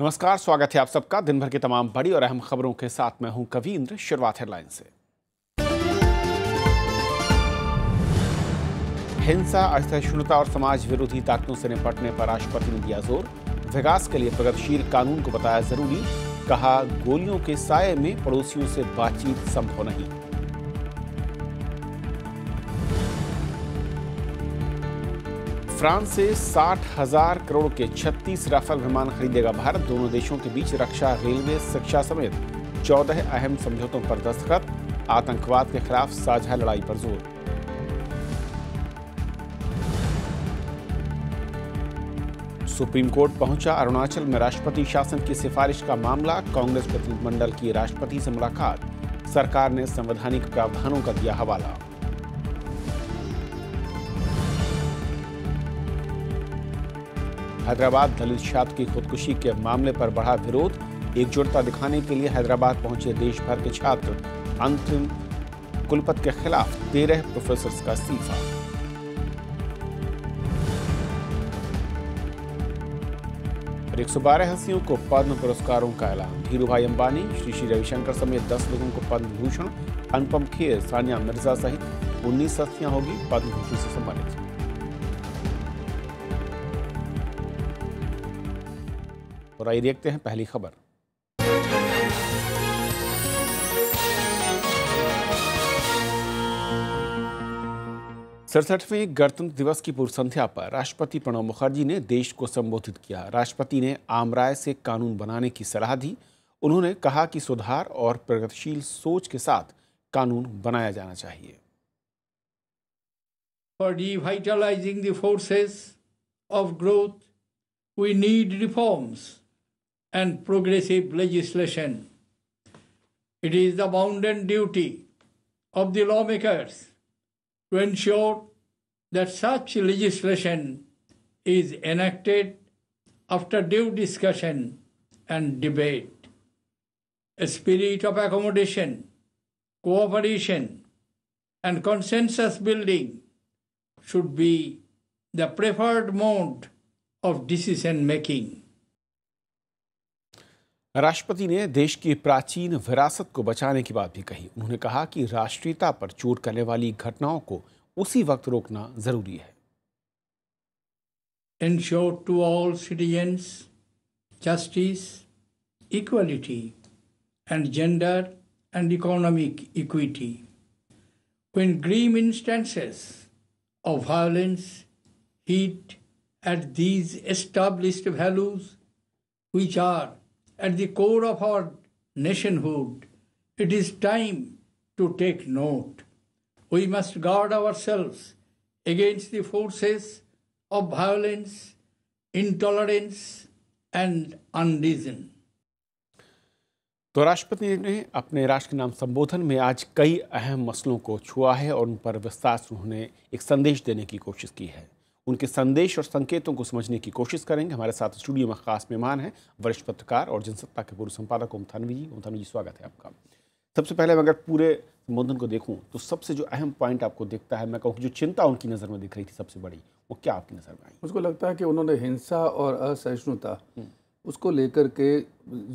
नमस्कार स्वागत है आप सबका दिन भर की तमाम बड़ी और अहम खबरों के साथ मैं हूं कवींद्र शुरुआत हेडलाइन से हिंसा असहिष्णुता और समाज विरोधी ताकतों से निपटने पर राष्ट्रपति ने दिया जोर विकास के लिए प्रगतिशील कानून को बताया जरूरी कहा गोलियों के साय में पड़ोसियों से बातचीत संभव नहीं फ्रांस से साठ हजार करोड़ के 36 राफेल विमान खरीदेगा भारत दोनों देशों के बीच रक्षा रेलवे शिक्षा समेत 14 अहम समझौतों पर दस्तखत आतंकवाद के खिलाफ साझा लड़ाई पर जोर सुप्रीम कोर्ट पहुंचा अरुणाचल में राष्ट्रपति शासन की सिफारिश का मामला कांग्रेस प्रतिनिधिमंडल की राष्ट्रपति से मुलाकात सरकार ने संवैधानिक प्रावधानों का दिया हवाला हैदराबाद दलित छात्र की खुदकुशी के मामले पर बढ़ा विरोध एकजुटता दिखाने के लिए हैदराबाद पहुंचे देश भर के छात्र अंतिम कुलपत के खिलाफ तेरह प्रोफेसर का इस्तीफा एक सौ बारह हस्तियों को पद्म पुरस्कारों का ऐलान धीरू भाई अंबानी श्री श्री रविशंकर समेत दस लोगों को पद्म भूषण अनुपम खेर सानिया मिर्जा सहित उन्नीस हस्तियां होगी पद्म भूषण से सम्मानित और आइए देखते हैं पहली खबर सड़सठवें गणतंत्र दिवस की पूर्व संध्या पर राष्ट्रपति प्रणब मुखर्जी ने देश को संबोधित किया राष्ट्रपति ने आम राय से कानून बनाने की सलाह दी उन्होंने कहा कि सुधार और प्रगतिशील सोच के साथ कानून बनाया जाना चाहिए for revitalizing the forces of growth we need reforms and progressive legislation. It is the bounden duty of the lawmakers to ensure that such legislation is enacted after due discussion and debate. A spirit of accommodation, cooperation, and consensus building should be the preferred mode of decision making. राष्ट्रपति ने देश की प्राचीन विरासत को बचाने की बात भी कही उन्होंने कहा कि राष्ट्रीयता पर चोट करने वाली घटनाओं को उसी वक्त रोकना जरूरी है ensure to all citizens justice equality and gender and economic equity in grim instances of violence heat at these establish values which are at the core of our nationhood, it is time to take note. We must guard ourselves against the forces of violence, intolerance, and unreason. तो राष्ट्रपति ने अपने राष्ट्र के नाम संबोधन में आज कई अहम मसलों को छुआ है और उन पर विस्तार से उन्होंने एक संदेश देने की कोशिश की है उनके संदेश और संकेतों को समझने की कोशिश करेंगे हमारे साथ स्टूडियो में खास मेहमान हैं वरिष्ठ पत्रकार और जनसत्ता के पूर्व संपादक ओम थानवी जी ओम थानवी जी स्वागत है आपका सबसे पहले मैं अगर पूरे संबोधन को देखूं तो सबसे जो अहम पॉइंट आपको दिखता है मैं कहूँ जो चिंता उनकी नज़र में दिख रही थी सबसे बड़ी वो क्या आपकी नज़र में आई मुझको लगता है कि उन्होंने हिंसा और असहिष्णुता हम्म। उसको लेकर के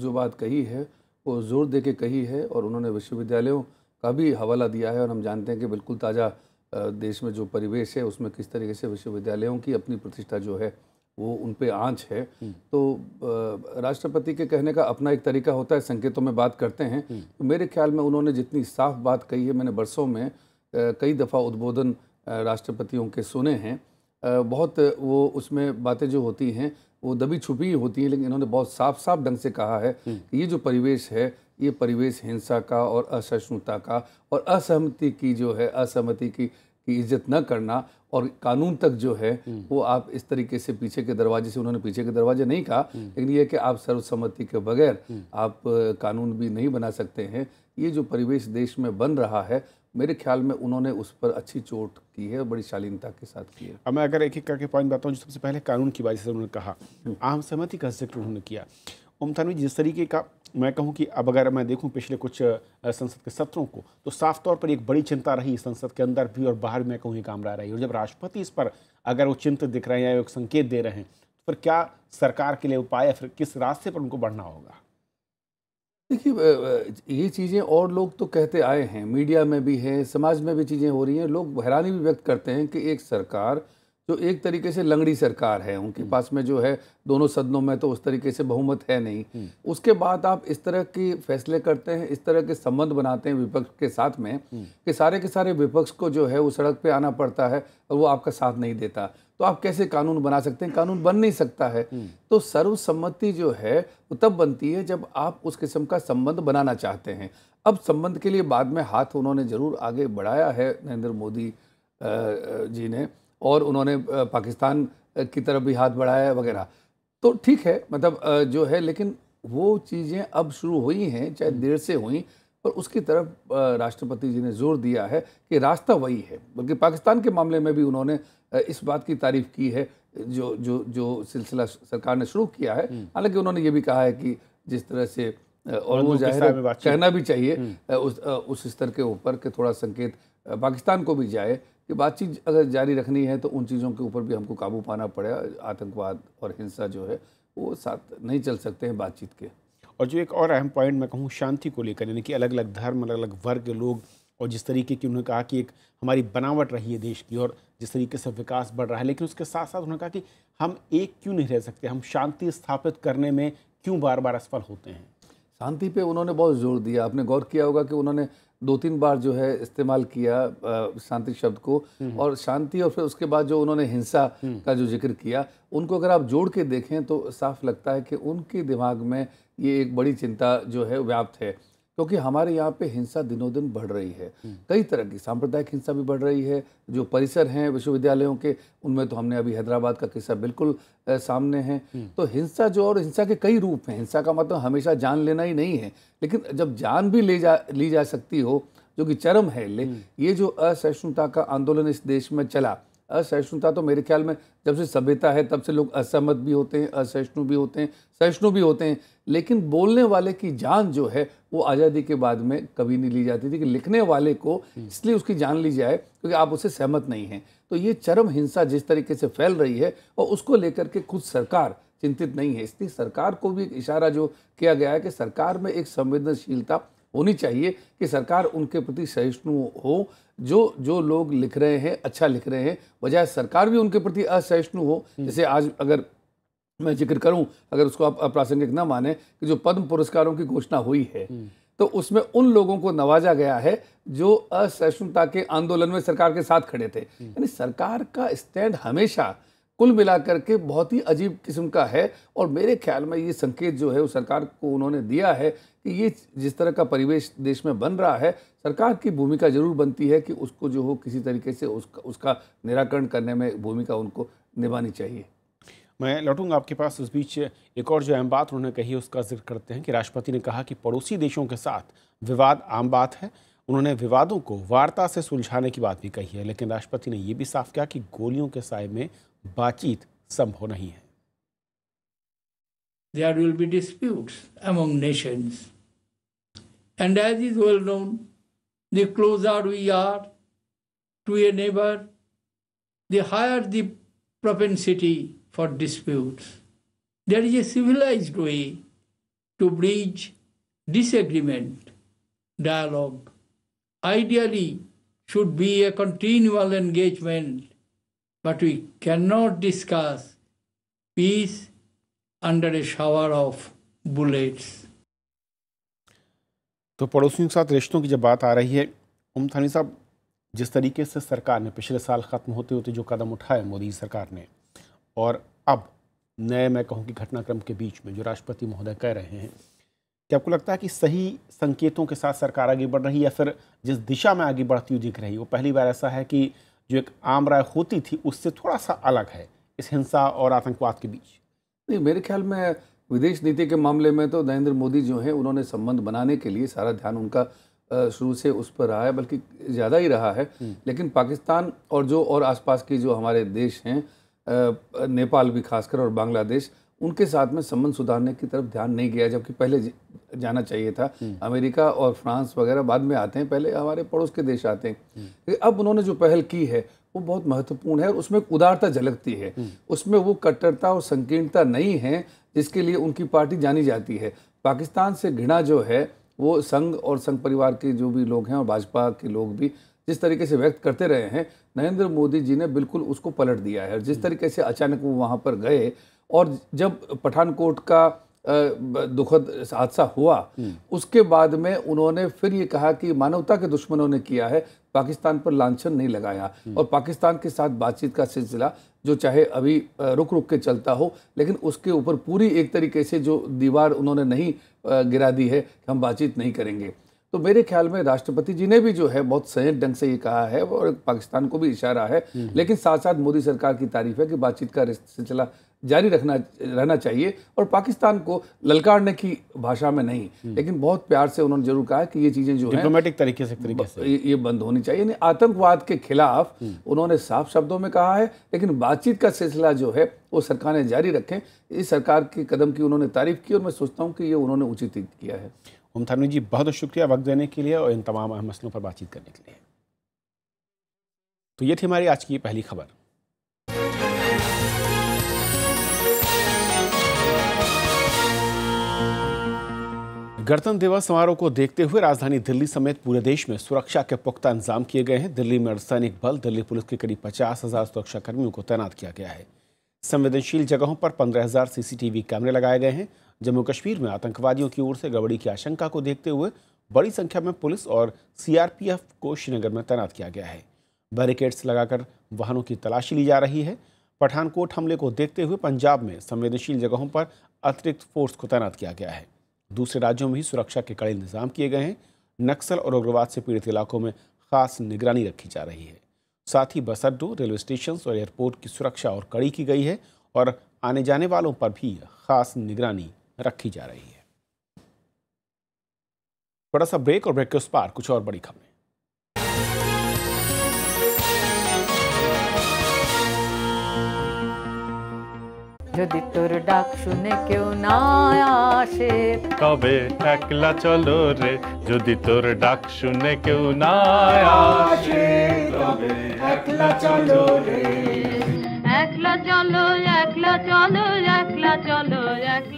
जो बात कही है वो जोर दे के कही है और उन्होंने विश्वविद्यालयों का भी हवाला दिया है और हम जानते हैं कि बिल्कुल ताज़ा देश में जो परिवेश है उसमें किस तरीके से विश्वविद्यालयों की अपनी प्रतिष्ठा जो है वो उन पर आँच है हम्म। तो राष्ट्रपति के कहने का अपना एक तरीका होता है संकेतों में बात करते हैं हम्म। तो मेरे ख्याल में उन्होंने जितनी साफ बात कही है मैंने बरसों में कई दफ़ा उद्बोधन राष्ट्रपतियों के सुने हैं बहुत वो उसमें बातें जो होती हैं वो दबी छुपी ही होती हैं लेकिन इन्होंने बहुत साफ साफ ढंग से कहा है हम्म। कि ये जो परिवेश है ये परिवेश हिंसा का और असहिष्णुता का और असहमति की जो है असहमति की की इज्जत न करना और कानून तक जो है वो आप इस तरीके से पीछे के दरवाजे से उन्होंने पीछे के दरवाजे नहीं कहा लेकिन ये कि आप सर्वसम्मति के बगैर आप कानून भी नहीं बना सकते हैं ये जो परिवेश देश में बन रहा है मेरे ख्याल में उन्होंने उस पर अच्छी चोट की है और बड़ी शालीनता के साथ की है अब मैं अगर एक एक करके पॉइंट बताऊँ जो सबसे पहले कानून की वजह से उन्होंने कहा हम्म। आम सहमति का जिक्र उन्होंने किया उमतानवी जिस तरीके का मैं कहूं कि अब अगर मैं देखूं पिछले कुछ संसद के सत्रों को तो साफ तौर पर एक बड़ी चिंता रही संसद के अंदर भी और बाहर मैं कहूं ये कामरा रही और जब राष्ट्रपति इस पर अगर वो चिंतित दिख रहे हैं या एक संकेत दे रहे हैं तो फिर क्या सरकार के लिए उपाय या फिर किस रास्ते पर उनको बढ़ना होगा देखिए ये चीज़ें और लोग तो कहते आए हैं मीडिया में भी है समाज में भी चीज़ें हो रही हैं लोग हैरानी भी व्यक्त करते हैं कि एक सरकार जो एक तरीके से लंगड़ी सरकार है उनके हम्म। पास में जो है दोनों सदनों में तो उस तरीके से बहुमत है नहीं हम्म। उसके बाद आप इस तरह की फैसले करते हैं इस तरह के संबंध बनाते हैं विपक्ष के साथ में हम्म। कि सारे के सारे विपक्ष को जो है वो सड़क पे आना पड़ता है और वो आपका साथ नहीं देता तो आप कैसे कानून बना सकते हैं कानून बन नहीं सकता है तो सर्वसम्मति जो है वो तब बनती है जब आप उस किस्म का संबंध बनाना चाहते हैं अब संबंध के लिए बाद में हाथ उन्होंने जरूर आगे बढ़ाया है नरेंद्र मोदी जी ने और उन्होंने पाकिस्तान की तरफ भी हाथ बढ़ाया वगैरह तो ठीक है मतलब जो है लेकिन वो चीज़ें अब शुरू हुई हैं चाहे हम्म। देर से हुई पर उसकी तरफ राष्ट्रपति जी ने जोर दिया है कि रास्ता वही है बल्कि पाकिस्तान के मामले में भी उन्होंने इस बात की तारीफ की है जो जो जो सिलसिला सरकार ने शुरू किया है हम्म। हालांकि उन्होंने ये भी कहा है कि जिस तरह से और वो जाहिर कहना भी चाहिए हम्म। उस उस स्तर के ऊपर के थोड़ा संकेत पाकिस्तान को भी जाए ये बातचीत अगर जारी रखनी है तो उन चीज़ों के ऊपर भी हमको काबू पाना पड़ेगा आतंकवाद और हिंसा जो है वो साथ नहीं चल सकते हैं बातचीत के और जो एक और अहम पॉइंट मैं कहूँ शांति को लेकर यानी कि अलग अलग धर्म अलग अलग वर्ग के लोग और जिस तरीके की उन्होंने कहा कि एक हमारी बनावट रही है देश की और जिस तरीके से विकास बढ़ रहा है लेकिन उसके साथ साथ उन्होंने कहा कि हम एक क्यों नहीं रह सकते हम शांति स्थापित करने में क्यों बार बार असफल होते हैं शांति पे उन्होंने बहुत जोर दिया आपने गौर किया होगा कि उन्होंने दो तीन बार जो है इस्तेमाल किया शांति शब्द को हम्म। और शांति और फिर उसके बाद जो उन्होंने हिंसा हम्म। का जो जिक्र किया उनको अगर आप जोड़ के देखें तो साफ लगता है कि उनके दिमाग में ये एक बड़ी चिंता जो है व्याप्त है क्योंकि हमारे यहाँ पे हिंसा दिनों दिन बढ़ रही है हम्म। कई तरह की सांप्रदायिक हिंसा भी बढ़ रही है जो परिसर हैं विश्वविद्यालयों के उनमें तो हमने अभी हैदराबाद का किस्सा बिल्कुल सामने है हम्म। तो हिंसा जो और हिंसा के कई रूप हैं हिंसा का मतलब हमेशा जान लेना ही नहीं है लेकिन जब जान भी ले जा ली जा सकती हो जो कि चरम है ले हम्म। ये जो असहिष्णुता का आंदोलन इस देश में चला असहिष्णुता तो मेरे ख्याल में जब से सभ्यता है तब से लोग असहमत भी होते हैं असहिष्णु भी होते हैं सहिष्णु भी होते हैं लेकिन बोलने वाले की जान जो है वो आज़ादी के बाद में कभी नहीं ली जाती थी कि लिखने वाले को हम्म। इसलिए उसकी जान ली जाए क्योंकि आप उससे सहमत नहीं हैं तो ये चरम हिंसा जिस तरीके से फैल रही है और उसको लेकर के खुद सरकार चिंतित नहीं है इसलिए सरकार को भी एक इशारा जो किया गया है कि सरकार में एक संवेदनशीलता होनी चाहिए कि सरकार उनके प्रति सहिष्णु हो जो जो लोग लिख रहे हैं अच्छा लिख रहे हैं बजाय सरकार भी उनके प्रति असहिष्णु हो हम्म। जैसे आज अगर मैं जिक्र करूं अगर उसको आप अप्रासंगिक ना माने कि जो पद्म पुरस्कारों की घोषणा हुई है हम्म। तो उसमें उन लोगों को नवाजा गया है जो असहिष्णुता के आंदोलन में सरकार के साथ खड़े थे हम्म। यानी सरकार का स्टैंड हमेशा कुल मिलाकर के बहुत ही अजीब किस्म का है और मेरे ख्याल में ये संकेत जो है वो सरकार को उन्होंने दिया है कि ये जिस तरह का परिवेश देश में बन रहा है सरकार की भूमिका जरूर बनती है कि उसको जो हो किसी तरीके से उसका उसका निराकरण करने में भूमिका उनको निभानी चाहिए मैं लौटूंगा आपके पास इस बीच एक और जो अहम बात उन्होंने कही उसका जिक्र करते हैं कि राष्ट्रपति ने कहा कि पड़ोसी देशों के साथ विवाद आम बात है उन्होंने विवादों को वार्ता से सुलझाने की बात भी कही है लेकिन राष्ट्रपति ने यह भी साफ किया कि गोलियों के साय में बातचीत संभव नहीं है There will be disputes among nations. And as is well known, the closer we are to a neighbor, the higher the propensity for disputes. There is a civilized way to bridge disagreement. Dialogue ideally should be a continual engagement, but we cannot discuss peace under a shower of bullets. तो पड़ोसियों के साथ रिश्तों की जब बात आ रही है उम थानी साहब जिस तरीके से सरकार ने पिछले साल ख़त्म होते होते जो कदम उठाए मोदी सरकार ने और अब नए मैं कहूँ कि घटनाक्रम के बीच में जो राष्ट्रपति महोदय कह रहे हैं क्या आपको लगता है कि सही संकेतों के साथ सरकार आगे बढ़ रही है या फिर जिस दिशा में आगे बढ़ती हुई दिख रही है वो पहली बार ऐसा है कि जो एक आम राय होती थी उससे थोड़ा सा अलग है इस हिंसा और आतंकवाद के बीच नहीं मेरे ख्याल में विदेश नीति के मामले में तो नरेंद्र मोदी जो हैं उन्होंने संबंध बनाने के लिए सारा ध्यान उनका शुरू से उस पर रहा है बल्कि ज़्यादा ही रहा है हम्म। लेकिन पाकिस्तान और जो और आसपास के जो हमारे देश हैं नेपाल भी खासकर और बांग्लादेश उनके साथ में संबंध सुधारने की तरफ ध्यान नहीं गया जबकि पहले जाना चाहिए था अमेरिका और फ्रांस वगैरह बाद में आते हैं पहले हमारे पड़ोस के देश आते हैं अब उन्होंने जो पहल की है वो बहुत महत्वपूर्ण है और उसमें उदारता झलकती है उसमें वो कट्टरता और संकीर्णता नहीं है जिसके लिए उनकी पार्टी जानी जाती है पाकिस्तान से घृणा जो है वो संघ और संघ परिवार के जो भी लोग हैं और भाजपा के लोग भी जिस तरीके से व्यक्त करते रहे हैं नरेंद्र मोदी जी ने बिल्कुल उसको पलट दिया है जिस तरीके से अचानक वो वहाँ पर गए और जब पठानकोट का दुखद हादसा हुआ हम्म। उसके बाद में उन्होंने फिर ये कहा कि मानवता के दुश्मनों ने किया है पाकिस्तान पर लांछन नहीं लगाया हम्म। और पाकिस्तान के साथ बातचीत का सिलसिला जो चाहे अभी रुक रुक के चलता हो लेकिन उसके ऊपर पूरी एक तरीके से जो दीवार उन्होंने नहीं गिरा दी है हम बातचीत नहीं करेंगे तो मेरे ख्याल में राष्ट्रपति जी ने भी जो है बहुत संयत ढंग से ये कहा है और पाकिस्तान को भी इशारा है हम्म। लेकिन साथ साथ मोदी सरकार की तारीफ है कि बातचीत का सिलसिला जारी रखना रहना चाहिए और पाकिस्तान को ललकारने की भाषा में नहीं हम्म। लेकिन बहुत प्यार से उन्होंने जरूर कहा कि ये चीजें जो डिप्लोमेटिक तरीके से तरीके से ये बंद होनी चाहिए यानी आतंकवाद के खिलाफ हम्म। उन्होंने साफ शब्दों में कहा है लेकिन बातचीत का सिलसिला जो है वो सरकार ने जारी रखें इस सरकार के कदम की उन्होंने तारीफ की और मैं सोचता हूँ कि ये उन्होंने उचित किया है मुमतानू जी बहुत शुक्रिया वक्त देने के लिए और इन तमाम अहम मसलों पर बातचीत करने के लिए तो ये थी हमारी आज की पहली खबर गणतंत्र दिवस समारोह को देखते हुए राजधानी दिल्ली समेत पूरे देश में सुरक्षा के पुख्ता इंतजाम किए गए हैं दिल्ली में अर्धसैनिक बल दिल्ली पुलिस के करीब पचास हजार सुरक्षाकर्मियों को तैनात किया गया है संवेदनशील जगहों पर पंद्रह हजार सीसीटीवी कैमरे लगाए गए हैं जम्मू कश्मीर में आतंकवादियों की ओर से गड़बड़ी की आशंका को देखते हुए बड़ी संख्या में पुलिस और सीआरपीएफ को श्रीनगर में तैनात किया गया है बैरिकेड्स लगाकर वाहनों की तलाशी ली जा रही है पठानकोट हमले को देखते हुए पंजाब में संवेदनशील जगहों पर अतिरिक्त फोर्स को तैनात किया गया है दूसरे राज्यों में भी सुरक्षा के कड़े इंतजाम किए गए हैं नक्सल और उग्रवाद से पीड़ित इलाकों में खास निगरानी रखी जा रही है साथ ही बस अड्डों रेलवे स्टेशन और एयरपोर्ट की सुरक्षा और कड़ी की गई है और आने जाने वालों पर भी खास निगरानी रखी जा रही है थोड़ा सा ब्रेक और ब्रेक के उस पार कुछ और बड़ी खबरें যদি তোর ডাক শুনে কেউ না আসে তবে একলা চলো রে যদি তোর ডাক শুনে কেউ না আসে তবে একলা চলো রে একলা চলো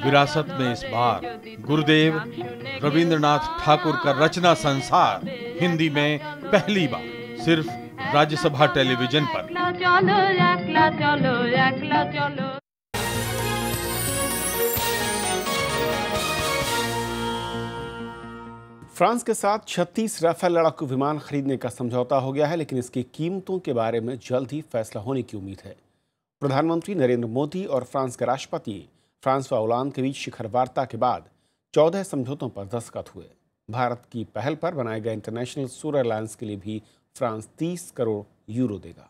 विरासत में इस बार गुरुदेव रविंद्रनाथ ठाकुर का रचना संसार हिंदी में पहली बार सिर्फ राज्यसभा टेलीविजन पर फ्रांस के साथ 36 राफेल लड़ाकू विमान खरीदने का समझौता हो गया है लेकिन इसकी कीमतों के बारे में जल्द ही फैसला होने की उम्मीद है प्रधानमंत्री नरेंद्र मोदी और फ्रांस के राष्ट्रपति फ्रांसवा ओलांद के बीच शिखर वार्ता के बाद चौदह समझौतों पर दस्तखत हुए भारत की पहल पर बनाए गए इंटरनेशनल सोलर अलायंस के लिए भी फ्रांस 30 करोड़ यूरो देगा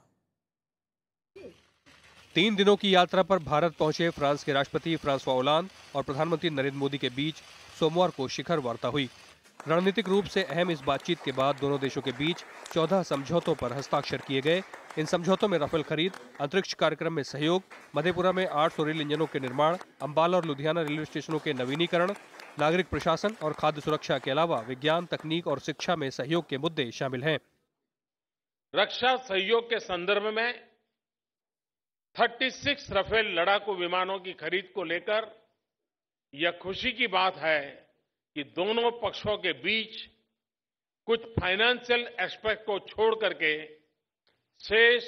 तीन दिनों की यात्रा पर भारत पहुंचे फ्रांस के राष्ट्रपति फ्रांसवा ओलांद और प्रधानमंत्री नरेंद्र मोदी के बीच सोमवार को शिखर वार्ता हुई रणनीतिक रूप से अहम इस बातचीत के बाद दोनों देशों के बीच 14 समझौतों पर हस्ताक्षर किए गए इन समझौतों में राफेल खरीद अंतरिक्ष कार्यक्रम में सहयोग मधेपुरा में 800 रेल इंजनों के निर्माण अम्बाल और लुधियाना रेलवे स्टेशनों के नवीनीकरण नागरिक प्रशासन और खाद्य सुरक्षा के अलावा विज्ञान तकनीक और शिक्षा में सहयोग के मुद्दे शामिल हैं रक्षा सहयोग के संदर्भ में 36 राफेल लड़ाकू विमानों की खरीद को लेकर यह खुशी की बात है कि दोनों पक्षों के बीच कुछ फाइनेंशियल एस्पेक्ट को छोड़ करके शेष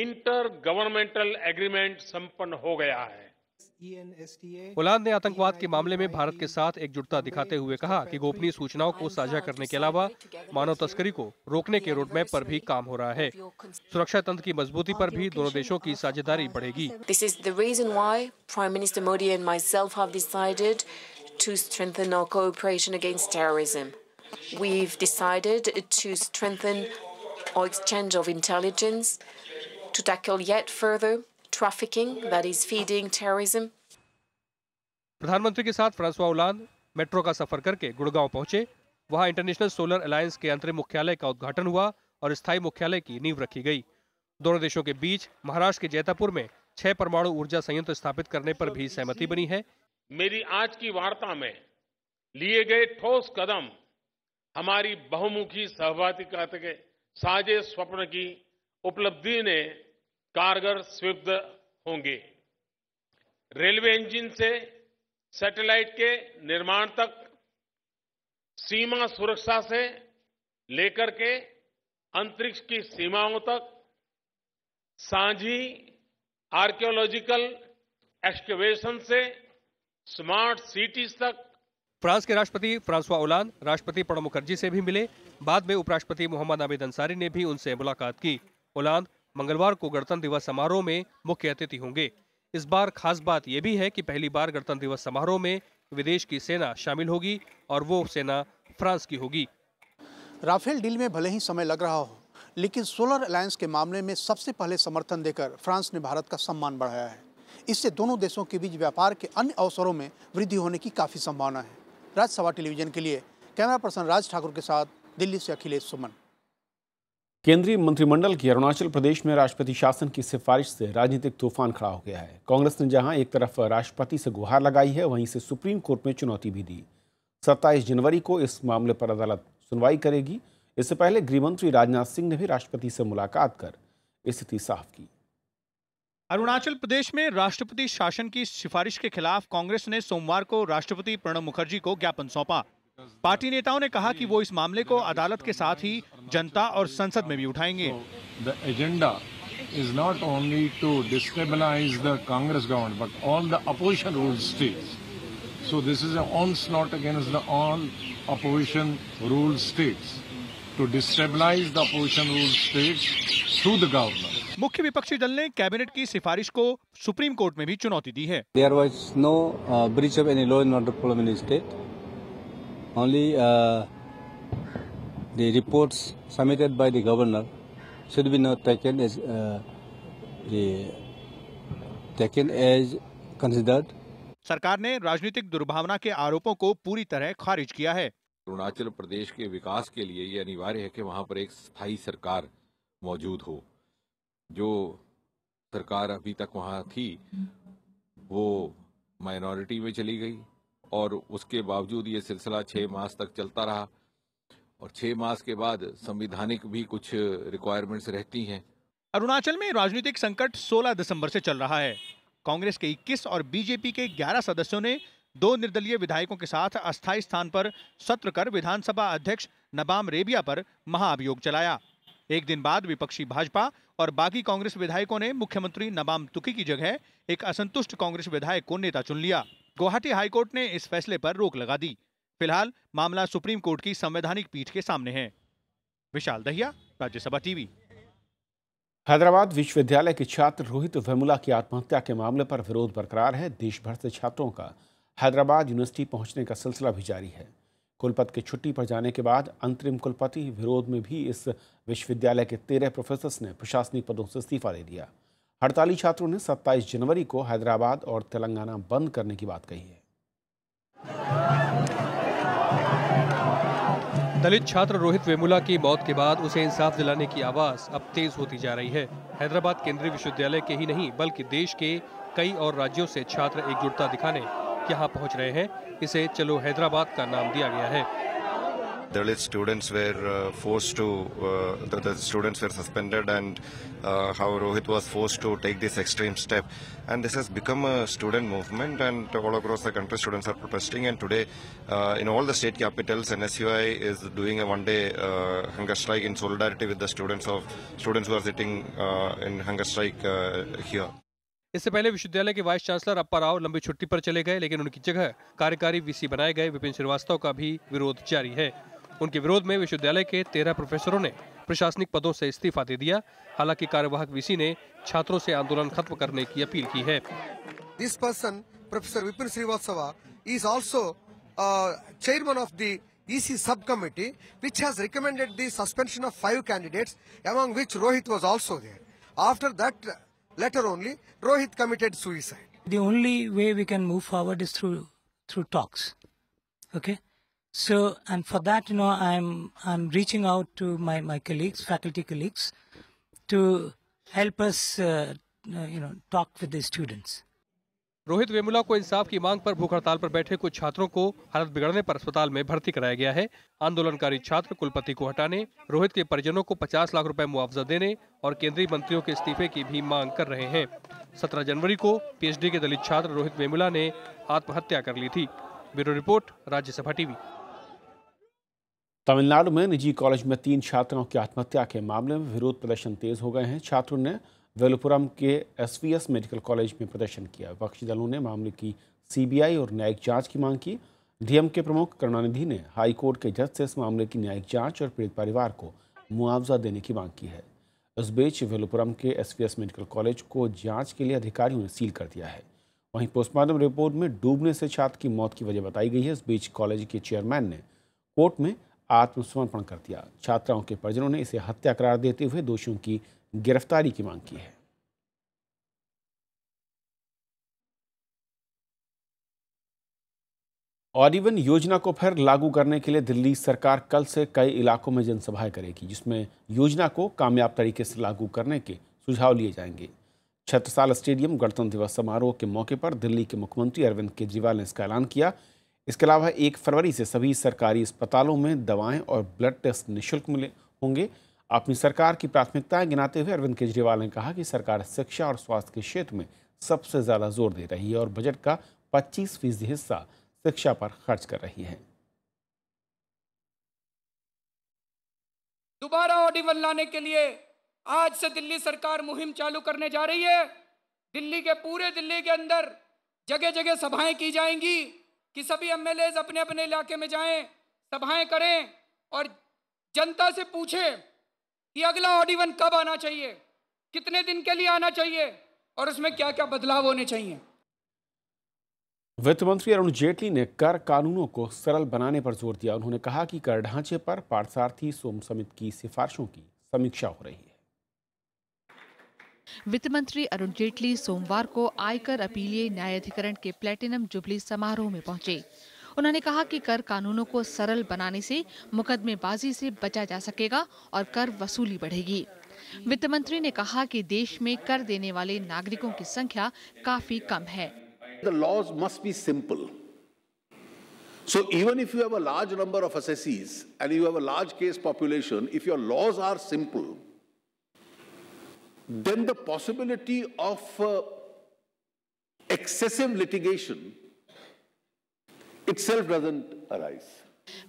इंटर गवर्नमेंटल एग्रीमेंट संपन्न हो गया है ओलाद e ने आतंकवाद के e मामले में भारत के साथ एकजुटता दिखाते हुए कहा कि गोपनीय सूचनाओं को साझा करने के अलावा मानव तस्करी को रोकने के रोडमैप पर भी काम हो रहा है सुरक्षा तंत्र की मजबूती पर भी दोनों देशों की साझेदारी बढ़ेगी this is the reason why prime minister Modi and myself decided to strengthen cooperation against terrorism We've decided to strengthen or exchange of intelligence to tackle yet further trafficking that is feeding terrorism. प्रधानमंत्री के साथ François Hollande metro का सफर करके गुड़गांव पहुंचे वहां international solar alliance के अंतरिम मुख्यालय का उद्घाटन हुआ और स्थायी मुख्यालय की नींव रखी गई दोनों देशों के बीच महाराष्ट्र के जैतापुर में छह परमाणु ऊर्जा संयंत्र स्थापित करने पर भी सहमति बनी है मेरी आज की वार्ता में लिए गए ठोस कदम हमारी बहुमुखी सहभागिता के साझे स्वप्न की उपलब्धि ने कारगर स्विप्त होंगे रेलवे इंजन से सैटेलाइट के निर्माण तक सीमा सुरक्षा से लेकर के अंतरिक्ष की सीमाओं तक सांझी आर्कियोलॉजिकल एक्सकेवेशन से स्मार्ट सिटीज तक फ्रांस के राष्ट्रपति फ्रांसवा ओलांद राष्ट्रपति प्रणब मुखर्जी से भी मिले बाद में उपराष्ट्रपति मोहम्मद आबिद अंसारी ने भी उनसे मुलाकात की ओलांद मंगलवार को गणतंत्र दिवस समारोह में मुख्य अतिथि होंगे इस बार खास बात यह भी है कि पहली बार गणतंत्र दिवस समारोह में विदेश की सेना शामिल होगी और वो सेना फ्रांस की होगी राफेल डील में भले ही समय लग रहा हो लेकिन सोलर अलायंस के मामले में सबसे पहले समर्थन देकर फ्रांस ने भारत का सम्मान बढ़ाया है इससे दोनों देशों के बीच व्यापार के अन्य अवसरों में वृद्धि होने की काफ़ी संभावना है राज्यसभा टेलीविजन के लिए कैमरा पर्सन राज ठाकुर के साथ दिल्ली से अखिलेश सुमन केंद्रीय मंत्रिमंडल की अरुणाचल प्रदेश में राष्ट्रपति शासन की सिफारिश से राजनीतिक तूफान खड़ा हो गया है कांग्रेस ने जहां एक तरफ राष्ट्रपति से गुहार लगाई है वहीं से सुप्रीम कोर्ट में चुनौती भी दी सत्ताईस जनवरी को इस मामले पर अदालत सुनवाई करेगी इससे पहले गृहमंत्री राजनाथ सिंह ने भी राष्ट्रपति से मुलाकात कर स्थिति साफ की अरुणाचल प्रदेश में राष्ट्रपति शासन की सिफारिश के खिलाफ कांग्रेस ने सोमवार को राष्ट्रपति प्रणब मुखर्जी को ज्ञापन सौंपा पार्टी नेताओं ने कहा कि वो इस मामले को अदालत के साथ ही जनता और संसद में भी उठाएंगे the agenda is not only to destabilise the Congress government but all the opposition rule states so this is once not against the all opposition rule state to destabilise the opposition rule states through the government मुख्य विपक्षी दल ने cabinet की सिफारिश को supreme court में भी चुनौती दी है there was no breach of any law in state only uh, the reports submitted by the governor should be not taken as uh, the taken as considered. सरकार ने राजनीतिक दुर्भावना के आरोपों को पूरी तरह खारिज किया है अरुणाचल प्रदेश के विकास के लिए ये अनिवार्य है कि वहाँ पर एक स्थायी सरकार मौजूद हो जो सरकार अभी तक वहाँ थी वो माइनॉरिटी में चली गई और उसके बावजूद ये सिलसिला छः मास तक चलता रहा और छः मास के बाद संविधानिक भी कुछ रिक्वायरमेंट्स रहती हैं अरुणाचल में राजनीतिक संकट 16 दिसंबर से चल रहा है कांग्रेस के 21 और बीजेपी के 11 सदस्यों ने दो निर्दलीय विधायकों के साथ अस्थायी स्थान पर सत्र कर विधानसभा अध्यक्ष नबाम रेबिया पर महाअभियोग चलाया एक दिन बाद विपक्षी भाजपा और बाकी कांग्रेस विधायकों ने मुख्यमंत्री नबाम तुकी की जगह एक असंतुष्ट कांग्रेस विधायक को नेता चुन लिया गुवाहाटी हाईकोर्ट ने इस फैसले पर रोक लगा दी फिलहाल मामला सुप्रीम कोर्ट की संवैधानिक पीठ के सामने है विशाल दहिया राज्यसभा टीवी हैदराबाद विश्वविद्यालय के छात्र रोहित वेमुला की आत्महत्या के मामले पर विरोध बरकरार है देश भर से छात्रों का हैदराबाद यूनिवर्सिटी पहुंचने का सिलसिला भी जारी है कुलपति के छुट्टी पर जाने के बाद अंतरिम कुलपति विरोध में भी इस विश्वविद्यालय के तेरह प्रोफेसर ने प्रशासनिक पदों से इस्तीफा दे दिया हड़ताली छात्रों ने 27 जनवरी को हैदराबाद और तेलंगाना बंद करने की बात कही है दलित छात्र रोहित वेमुला की मौत के बाद उसे इंसाफ दिलाने की आवाज अब तेज होती जा रही है हैदराबाद केंद्रीय विश्वविद्यालय के ही नहीं बल्कि देश के कई और राज्यों से छात्र एकजुटता दिखाने यहाँ पहुँच रहे हैं इसे चलो हैदराबाद का नाम दिया गया है Dalit students were uh, forced to, uh, the, the, students were suspended and uh, how Rohit was forced to take this extreme step. And this has become a student movement and all across the country students are protesting and today in all the state capitals NSUI is doing a one-day hunger strike in solidarity with the students of students who are sitting in hunger strike here. इससे पहले विश्वविद्यालय के vice chancellor अप्पा राव लंबी छुट्टी पर चले गए लेकिन उनकी जगह कार्यकारी वीसी बनाए गए विपिन श्रीवास्तव का भी विरोध जारी है उनके विरोध में विश्वविद्यालय के तेरह प्रोफेसरों ने प्रशासनिक पदों से इस्तीफा दे दिया हालांकि कार्यवाहक वीसी ने छात्रों से आंदोलन खत्म करने की अपील की है this person professor Vipin Srivastava is also chairman of the EC sub committee which has recommended the suspension of five candidates among which Rohit was also there after that letter only Rohit committed suicide the only way we can move forward is through through talks okay So, and for that, you know, I'm I'm reaching out to my my colleagues, faculty colleagues, to help us, uh, uh, you know, talk with the students. Rohit Vemula को इंसाफ की मांग पर भूख हड़ताल पर बैठे कुछ छात्रों को हालत बिगड़ने पर अस्पताल में भर्ती कराया गया है आंदोलनकारी छात्र कुलपति को हटाने रोहित के परिजनों को 50 लाख रुपए मुआवजा देने और केंद्रीय मंत्रियों के इस्तीफे की भी मांग कर रहे हैं 17 जनवरी को पीएचडी के दलित छात्र रोहित वेमुला ने आत्महत्या कर ली थी bureau report Rajya Sabha TV Tamil Nadu में निजी कॉलेज में तीन छात्रों की आत्महत्या के मामले में विरोध प्रदर्शन तेज हो गए हैं छात्रों ने वेलुपुरम के एसवीएस मेडिकल कॉलेज में प्रदर्शन किया विपक्षी दलों ने मामले की सीबीआई और न्यायिक जांच की मांग की डीएम के प्रमुख करुणानिधि ने हाईकोर्ट के जज से इस मामले की न्यायिक जांच और पीड़ित परिवार को मुआवजा देने की मांग की है इस बीच वेलुपुरम के एस मेडिकल कॉलेज को जाँच के लिए अधिकारियों ने सील कर दिया है वहीं पोस्टमार्टम रिपोर्ट में डूबने से छात्र की मौत की वजह बताई गई है इस बीच कॉलेज के चेयरमैन ने कोर्ट में आत्मसमर्पण कर दिया छात्राओं के परिजनों ने इसे हत्या करार देते हुए दोषियों की गिरफ्तारी की मांग की है और इवन योजना को फिर लागू करने के लिए दिल्ली सरकार कल से कई इलाकों में जनसभाएं करेगी जिसमें योजना को कामयाब तरीके से लागू करने के सुझाव लिए जाएंगे छत्रसाल स्टेडियम गणतंत्र दिवस समारोह के मौके पर दिल्ली के मुख्यमंत्री अरविंद केजरीवाल ने इसका ऐलान किया इसके अलावा एक फरवरी से सभी सरकारी अस्पतालों में दवाएं और ब्लड टेस्ट निःशुल्क मिले होंगे अपनी सरकार की प्राथमिकताएं गिनाते हुए अरविंद केजरीवाल ने कहा कि सरकार शिक्षा और स्वास्थ्य के क्षेत्र में सबसे ज़्यादा जोर दे रही है और बजट का पच्चीस फीसदी हिस्सा शिक्षा पर खर्च कर रही है दोबारा ऑडिबल लाने के लिए आज से दिल्ली सरकार मुहिम चालू करने जा रही है दिल्ली के पूरे दिल्ली के अंदर जगह जगह सभाएं की जाएंगी कि सभी एमएलए अपने अपने इलाके में जाएं सभाएं करें और जनता से पूछें कि अगला ऑडिवन कब आना चाहिए कितने दिन के लिए आना चाहिए और उसमें क्या क्या बदलाव होने चाहिए वित्त मंत्री अरुण जेटली ने कर कानूनों को सरल बनाने पर जोर दिया उन्होंने कहा कि कर ढांचे पर पार्थार्थी सोम समिति की सिफारिशों की समीक्षा हो रही है वित्त मंत्री अरुण जेटली सोमवार को आयकर अपीलीय न्यायाधिकरण के प्लेटिनम जुबली समारोह में पहुंचे उन्होंने कहा कि कर कानूनों को सरल बनाने से मुकदमेबाजी से बचा जा सकेगा और कर वसूली बढ़ेगी वित्त मंत्री ने कहा कि देश में कर देने वाले नागरिकों की संख्या काफी कम है the laws must be simple So even if you have a large number of assessees and you have a large case population, if your laws are simple, then the possibility of uh, excessive litigation itself doesn't arise.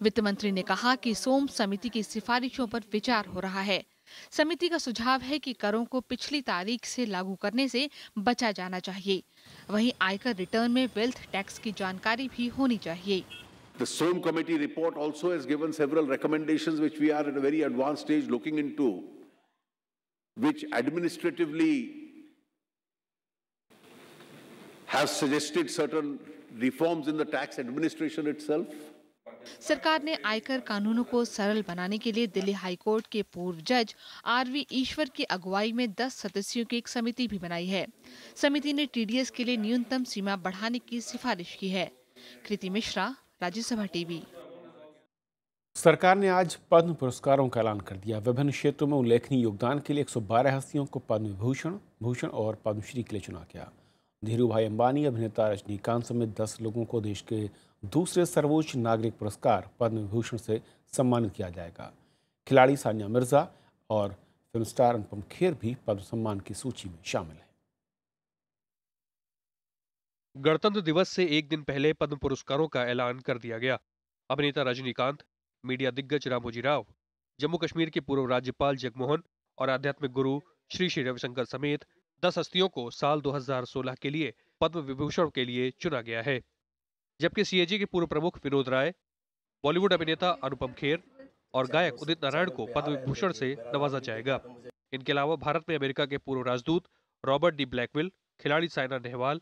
वित्त मंत्री ने कहा कि सोम समिति की सिफारिशों पर विचार हो रहा है समिति का सुझाव है कि करों को पिछली तारीख से लागू करने से बचा जाना चाहिए वहीं आयकर रिटर्न में वेल्थ टैक्स की जानकारी भी होनी चाहिए The SOAM committee report also has given several recommendations which we are at a very advanced stage looking into. which administratively has suggested certain reforms in the tax administration itself. सरकार ने आयकर कानूनों को सरल बनाने के लिए दिल्ली हाईकोर्ट के पूर्व जज आरवी ईश्वर की अगुवाई में 10 सदस्यों की एक समिति भी बनाई है समिति ने टीडीएस के लिए न्यूनतम सीमा बढ़ाने की सिफारिश की है कृति मिश्रा राज्यसभा टीवी सरकार ने आज पद्म पुरस्कारों का ऐलान कर दिया विभिन्न क्षेत्रों में उल्लेखनीय योगदान के लिए 112 हस्तियों को पद्म विभूषण भूषण और पद्मश्री के लिए चुना गया धीरू भाई अंबानी अभिनेता रजनीकांत समेत 10 लोगों को देश के दूसरे सर्वोच्च नागरिक पुरस्कार पद्म विभूषण से सम्मानित किया जाएगा खिलाड़ी सानिया मिर्जा और फिल्म स्टार अनुपम खेर भी पद्म सम्मान की सूची में शामिल है गणतंत्र दिवस से एक दिन पहले पद्म पुरस्कारों का ऐलान कर दिया गया अभिनेता रजनीकांत मीडिया दिग्गज रामोजी राव जम्मू कश्मीर के पूर्व राज्यपाल जगमोहन और आध्यात्मिक गुरु श्री श्री रविशंकर समेत दस हस्तियों को साल 2016 के लिए पद्म विभूषण के लिए चुना गया है जबकि सीएजी के पूर्व प्रमुख विनोद राय बॉलीवुड अभिनेता अनुपम खेर और गायक उदित नारायण को पद्म विभूषण से नवाजा जाएगा इनके अलावा भारत में अमेरिका के पूर्व राजदूत रॉबर्ट डी ब्लैकविल खिलाड़ी साइना नेहवाल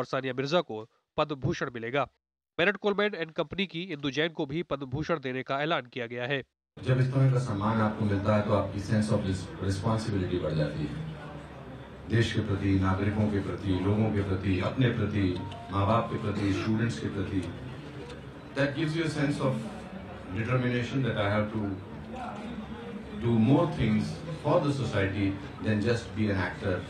और सानिया मिर्जा को पद्म भूषण मिलेगा मेरठ कोलमैन एंड कंपनी की इंदु जैन को भी पद्म भूषण देने का ऐलान किया गया है जब इस तरह का सम्मान आपको मिलता है तो आपकी सेंस ऑफ रिस्पॉन्सिबिलिटी बढ़ जाती है देश के प्रति नागरिकों के प्रति लोगों के प्रति अपने प्रति माँ बाप के प्रति स्टूडेंट्स के प्रति that gives you sense of determination that I have to do more things for the society than just be an actor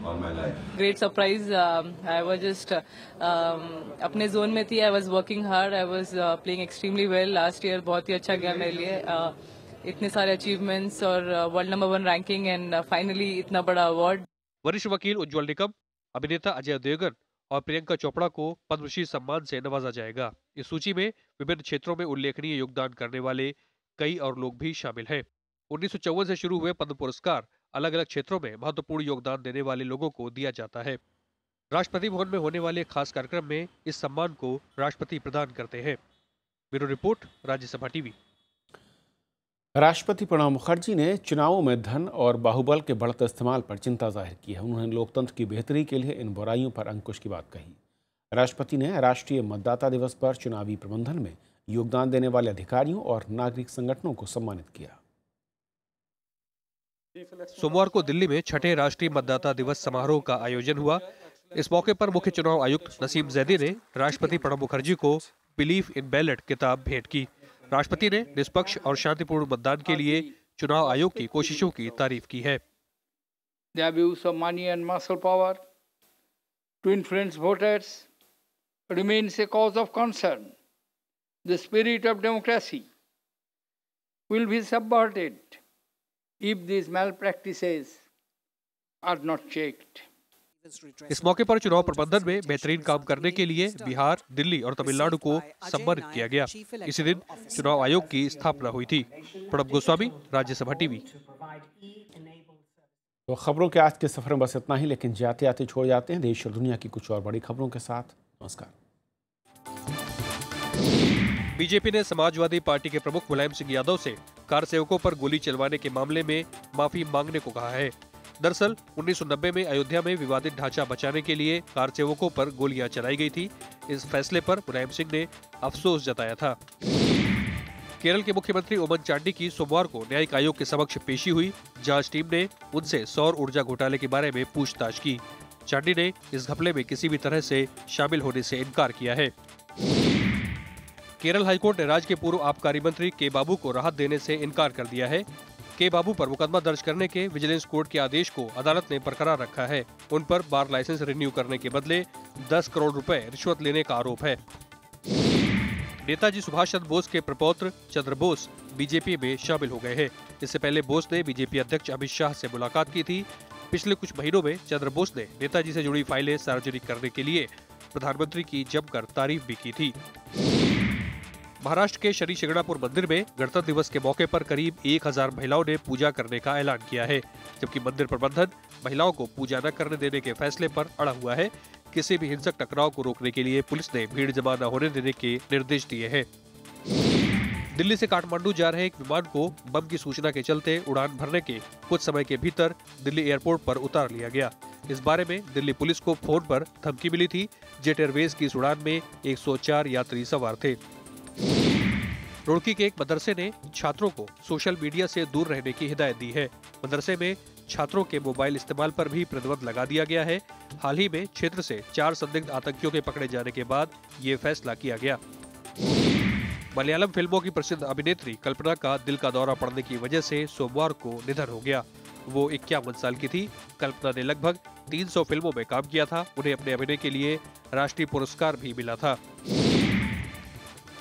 great my life. Great surprise. Um, I was just um, अपने zone में थी. I was working hard. I was uh, playing extremely well last year. बहुत ही अच्छा गया मेरे लिए. Uh, इतने सारे अचीवमेंट्स और world number one ranking and finally इतना बड़ा अवार्ड वरिष्ठ वकील उज्ज्वल निकम अभिनेता अजय देवगन और प्रियंका चोपड़ा को पद्मश्री सम्मान से नवाजा जाएगा इस सूची में विभिन्न क्षेत्रों में उल्लेखनीय योगदान करने वाले कई और लोग भी शामिल हैं उन्नीस से शुरू हुए पद्म पुरस्कार अलग अलग क्षेत्रों में महत्वपूर्ण योगदान देने वाले लोगों को दिया जाता है राष्ट्रपति भवन में होने वाले खास कार्यक्रम में इस सम्मान को राष्ट्रपति प्रदान करते हैं ब्यूरो रिपोर्ट राज्यसभा टीवी राष्ट्रपति प्रणब मुखर्जी ने चुनावों में धन और बाहुबल के बढ़ते इस्तेमाल पर चिंता जाहिर की है उन्होंने लोकतंत्र की बेहतरी के लिए इन बुराइयों पर अंकुश की बात कही राष्ट्रपति ने राष्ट्रीय मतदाता दिवस पर चुनावी प्रबंधन में योगदान देने वाले अधिकारियों और नागरिक संगठनों को सम्मानित किया सोमवार को दिल्ली में छठे राष्ट्रीय मतदाता दिवस समारोह का आयोजन हुआ इस मौके पर मुख्य चुनाव आयुक्त नसीम जैदी ने राष्ट्रपति प्रणब मुखर्जी को बिलीफ इन बैलेट किताब भेंट की राष्ट्रपति ने निष्पक्ष और शांतिपूर्ण मतदान के लिए चुनाव आयोग की कोशिशों की तारीफ की है The spirit of democracy will be subverted if these malpractices are not checked. इस मौके पर चुनाव प्रबंधन में बेहतरीन काम करने के लिए बिहार दिल्ली और तमिलनाडु को सम्मानित किया गया इसी दिन चुनाव आयोग की स्थापना हुई थी प्रणब गोस्वामी राज्यसभा टीवी तो खबरों के आज के सफर में बस इतना ही लेकिन जाते आते छोड़ जाते हैं देश और दुनिया की कुछ और बड़ी खबरों के साथ नमस्कार बीजेपी ने समाजवादी पार्टी के प्रमुख मुलायम सिंह यादव से कार सेवकों पर गोली चलवाने के मामले में माफी मांगने को कहा है दरअसल 1990 में अयोध्या में विवादित ढांचा बचाने के लिए कार सेवकों पर गोलियां चलाई गई थी इस फैसले पर मुलायम सिंह ने अफसोस जताया था केरल के मुख्यमंत्री ओमन चांडी की सोमवार को न्यायिक आयोग के समक्ष पेशी हुई जांच टीम ने उनसे सौर ऊर्जा घोटाले के बारे में पूछताछ की चांडी ने इस घपले में किसी भी तरह से शामिल होने से इनकार किया है केरल हाईकोर्ट ने राज्य के पूर्व आबकारी मंत्री के बाबू को राहत देने से इनकार कर दिया है के बाबू पर मुकदमा दर्ज करने के विजिलेंस कोर्ट के आदेश को अदालत ने बरकरार रखा है उन पर बार लाइसेंस रिन्यू करने के बदले 10 करोड़ रुपए रिश्वत लेने का आरोप है नेताजी सुभाष चंद्र बोस के प्रपौत्र चंद्र बोस बीजेपी में शामिल हो गए हैं इससे पहले बोस ने बीजेपी अध्यक्ष अमित शाह ऐसी मुलाकात की थी पिछले कुछ महीनों में चंद्र बोस ने नेताजी से जुड़ी फाइलें सार्वजनिक करने के लिए प्रधानमंत्री की जमकर तारीफ भी की थी महाराष्ट्र के शनि शिगड़ापुर मंदिर में गणतंत्र दिवस के मौके पर करीब 1000 महिलाओं ने पूजा करने का ऐलान किया है जबकि मंदिर प्रबंधन महिलाओं को पूजा न करने देने के फैसले पर अड़ा हुआ है किसी भी हिंसक टकराव को रोकने के लिए पुलिस ने भीड़ जमा न होने देने के निर्देश दिए हैं दिल्ली से काठमांडू जा रहे एक विमान को बम की सूचना के चलते उड़ान भरने के कुछ समय के भीतर दिल्ली एयरपोर्ट पर उतार लिया गया इस बारे में दिल्ली पुलिस को फोन पर धमकी मिली थी जेट एयरवेज की इस उड़ान में 104 यात्री सवार थे रुड़की के एक मदरसे ने छात्रों को सोशल मीडिया से दूर रहने की हिदायत दी है मदरसे में छात्रों के मोबाइल इस्तेमाल पर भी प्रतिबंध लगा दिया गया है हाल ही में क्षेत्र से चार संदिग्ध आतंकियों के पकड़े जाने के बाद ये फैसला किया गया मलयालम फिल्मों की प्रसिद्ध अभिनेत्री कल्पना का दिल का दौरा पड़ने की वजह से सोमवार को निधन हो गया वो इक्यावन साल की थी कल्पना ने लगभग 300 फिल्मों में काम किया था उन्हें अपने अभिनय के लिए राष्ट्रीय पुरस्कार भी मिला था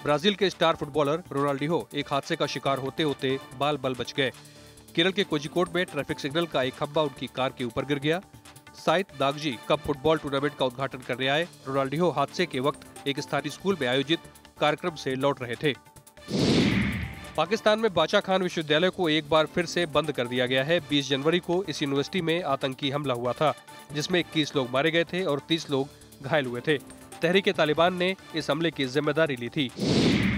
ब्राजील के स्टार फुटबॉलर रोनाल्डिहो एक हादसे का शिकार होते होते बाल बल बच गए केरल के कोजिकोट में ट्रैफिक सिग्नल का एक खंबा उनकी कार के ऊपर गिर गया साइत दागजी कप फुटबॉल टूर्नामेंट का उद्घाटन करने आए रोनाल्डिहो हादसे के वक्त एक स्थानीय स्कूल में आयोजित कार्यक्रम से लौट रहे थे पाकिस्तान में बाचा खान विश्वविद्यालय को एक बार फिर से बंद कर दिया गया है 20 जनवरी को इस यूनिवर्सिटी में आतंकी हमला हुआ था जिसमें 21 लोग मारे गए थे और 30 लोग घायल हुए थे तहरीके तालिबान ने इस हमले की जिम्मेदारी ली थी